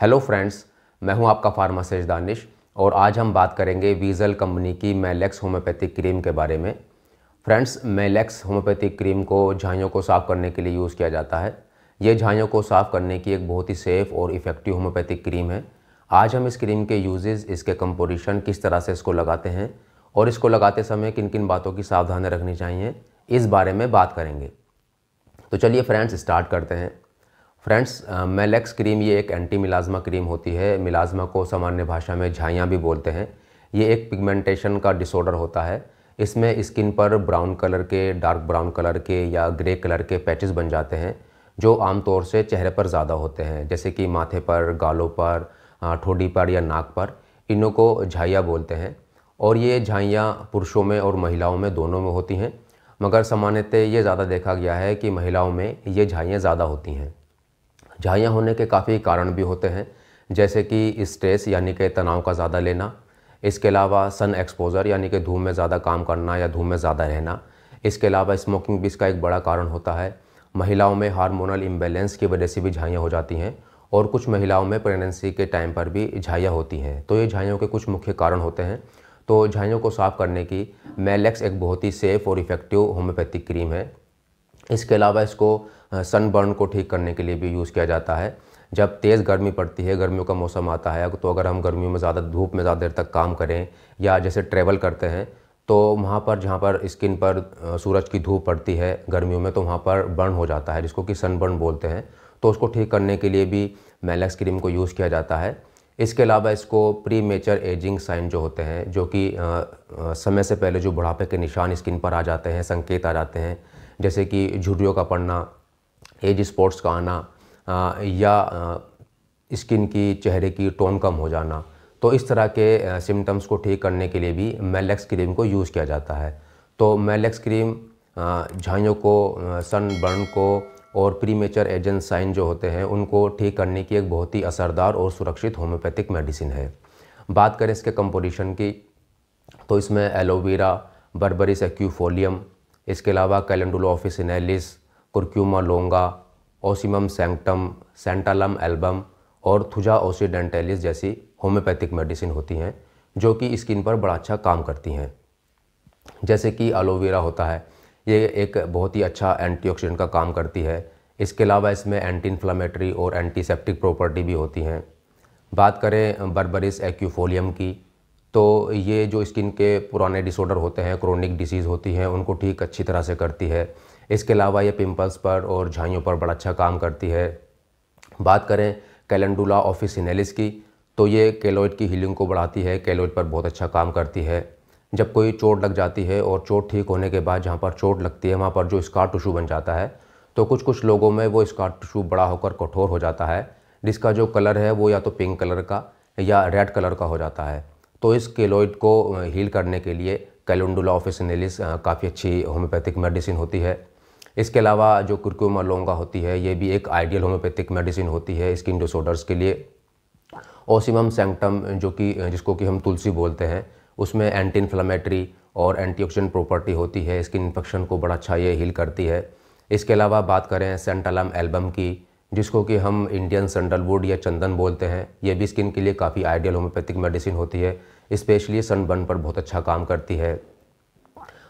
hello friends मैं हूं आपका फार्मासिस्ट दानिश और आज हम बात करेंगे वीजल कंपनी की मेलेक्स होम्योपैथिक क्रीम के बारे में फ्रेंड्स मेलेक्स होम्योपैथिक क्रीम को झाइयों को साफ़ करने के लिए यूज़ किया जाता है ये झाइयों को साफ़ करने की एक बहुत ही सेफ़ और इफ़ेक्टिव होम्योपैथिक क्रीम है आज हम इस क्रीम के यूज़ इसके कंपोजिशन किस तरह से इसको लगाते हैं और इसको लगाते समय किन किन बातों की सावधानी रखनी चाहिए इस बारे में बात करेंगे तो चलिए फ्रेंड्स स्टार्ट करते हैं फ्रेंड्स मेलेक्स क्रीम ये एक एंटी मिलाजमा क्रीम होती है मिलाजमा को सामान्य भाषा में झाइयाँ भी बोलते हैं ये एक पिगमेंटेशन का डिसऑर्डर होता है इसमें स्किन पर ब्राउन कलर के डार्क ब्राउन कलर के या ग्रे कलर के पैचेस बन जाते हैं जो आमतौर से चेहरे पर ज़्यादा होते हैं जैसे कि माथे पर गालों पर ठोडी पर या नाक पर इनों को झाइया बोलते हैं और ये झाइयाँ पुरुषों में और महिलाओं में दोनों में होती हैं मगर सामान्यतः ये ज़्यादा देखा गया है कि महिलाओं में ये झाइयाँ ज़्यादा होती हैं झाइयाँ होने के काफ़ी कारण भी होते हैं जैसे कि स्ट्रेस यानी कि तनाव का ज़्यादा लेना इसके अलावा सन एक्सपोज़र यानी कि धूप में ज़्यादा काम करना या धूप में ज़्यादा रहना इसके अलावा स्मोकिंग भी इसका एक बड़ा कारण होता है महिलाओं में हार्मोनल इम्बेलेंस की वजह से भी झाइयाँ हो जाती हैं और कुछ महिलाओं में प्रेगनेंसी के टाइम पर भी झाइयाँ होती हैं तो ये झाइयों के कुछ मुख्य कारण होते हैं तो झाइयों को साफ़ करने की मेलेक्स एक बहुत ही सेफ़ और इफ़ेक्टिव होम्योपैथिक क्रीम है इसके अलावा इसको सनबर्न को ठीक करने के लिए भी यूज़ किया जाता है जब तेज़ गर्मी पड़ती है गर्मियों का मौसम आता है तो अगर हम गर्मियों में ज़्यादा धूप में ज़्यादा देर तक काम करें या जैसे ट्रैवल करते हैं तो वहाँ पर जहाँ पर स्किन पर सूरज की धूप पड़ती है गर्मियों में तो वहाँ पर बर्न हो जाता है जिसको कि सनबर्न बोलते हैं तो उसको ठीक करने के लिए भी मेलेक्स क्रीम को यूज़ किया जाता है इसके अलावा इसको प्री मेचर एजिंग साइन जो होते हैं जो कि समय से पहले जो बुढ़ापे के निशान स्किन पर आ जाते हैं संकेत आ जाते हैं जैसे कि झुर्रियों का पड़ना एज स्पॉट्स का आना या स्किन की चेहरे की टोन कम हो जाना तो इस तरह के सिम्टम्स को ठीक करने के लिए भी मेलेक्स क्रीम को यूज़ किया जाता है तो मेलेक्स क्रीम झाइयों को सन बर्न को और प्रीमेचर एजेंट साइन जो होते हैं उनको ठीक करने की एक बहुत ही असरदार और सुरक्षित होम्योपैथिक मेडिसिन है बात करें इसके कंपोजिशन की तो इसमें एलोवेरा बर्बरिस एक्यूफोलियम इसके अलावा Calendula officinalis Curcuma longa Ocimum sanctum Santalum album और थुजा ओसीडेंटेलिस जैसी होम्योपैथिक मेडिसिन होती हैं जो कि स्किन पर बड़ा अच्छा काम करती हैं जैसे कि एलोवेरा होता है ये एक बहुत ही अच्छा एंटीऑक्सीडेंट का काम करती है इसके अलावा इसमें एंटी इन्फ्लामेटरी और एंटीसेप्टिक प्रॉपर्टी भी होती हैं बात करें बर्बरिस एक्यूफोलियम की तो ये जो स्किन के पुराने डिसऑर्डर होते हैं क्रोनिक डिसीज़ होती हैं उनको ठीक अच्छी तरह से करती है इसके अलावा ये पिंपल्स पर और झाइयों पर बड़ा अच्छा काम करती है बात करें कैलेंडुला ऑफिसिनेलिस की तो ये केलोइड की हीलिंग को बढ़ाती है केलोइड पर बहुत अच्छा काम करती है जब कोई चोट लग जाती है और चोट ठीक होने के बाद जहाँ पर चोट लगती है वहाँ पर जो स्कार टिशू बन जाता है तो कुछ कुछ लोगों में वो स्कार टिशू बड़ा होकर कठोर हो जाता है जिसका जो कलर है वो या तो पिंक कलर का या रेड कलर का हो जाता है तो इस केलोइड को हील करने के लिए कैलेंडुला ऑफिसनेलिस काफ़ी अच्छी होम्योपैथिक मेडिसिन होती है इसके अलावा जो कुरकुमा लोंगा होती है ये भी एक आइडियल होम्योपैथिक मेडिसिन होती है स्किन डिसऑर्डर्स के लिए ओसिमम सेंक्टम जो कि जिसको कि हम तुलसी बोलते हैं उसमें एंटी इन्फ्लामेटरी और एंटीऑक्सीडेंट प्रॉपर्टी होती है स्किन इन्फेक्शन को बड़ा अच्छा ये हील करती है इसके अलावा बात करें सेंटालम एल्बम की जिसको कि हम इंडियन सैंडलवुड या चंदन बोलते हैं ये भी स्किन के लिए काफ़ी आइडियल होम्योपैथिक मेडिसिन होती है स्पेशली सनबर्न पर बहुत अच्छा काम करती है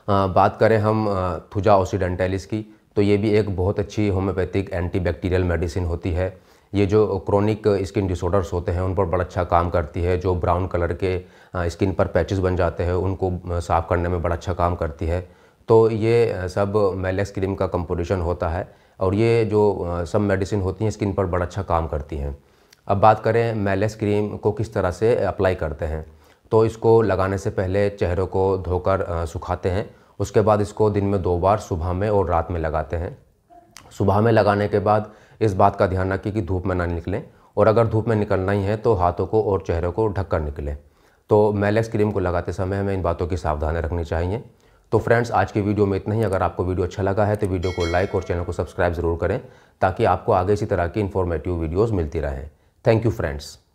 आ, बात करें हम थुजा ओसीडेंटेलिस की तो ये भी एक बहुत अच्छी होम्योपैथिक एंटीबैक्टीरियल मेडिसिन होती है ये जो क्रोनिक स्किन डिसऑर्डर्स होते हैं उन पर बड़ा अच्छा काम करती है जो ब्राउन कलर के स्किन पर पैचेस बन जाते हैं उनको साफ़ करने में बड़ा अच्छा काम करती है तो ये सब मेलेक्स क्रीम का कंपोजिशन होता है और ये जो सब मेडिसिन होती हैं स्किन पर बड़ा अच्छा काम करती हैं अब बात करें मेलेक्स क्रीम को किस तरह से अप्लाई करते हैं तो इसको लगाने से पहले चेहरे को धोकर सुखाते हैं उसके बाद इसको दिन में दो बार सुबह में और रात में लगाते हैं सुबह में लगाने के बाद इस बात का ध्यान रखें कि धूप में ना निकलें और अगर धूप में निकलना ही है तो हाथों को और चेहरे को ढक कर निकलें तो मेलेक्स क्रीम को लगाते समय हमें इन बातों की सावधानी रखनी चाहिए तो फ्रेंड्स आज की वीडियो में इतना ही अगर आपको वीडियो अच्छा लगा है तो वीडियो को लाइक और चैनल को सब्सक्राइब ज़रूर करें ताकि आपको आगे इसी तरह की इन्फॉर्मेटिव वीडियोज़ मिलती रहें थैंक यू फ्रेंड्स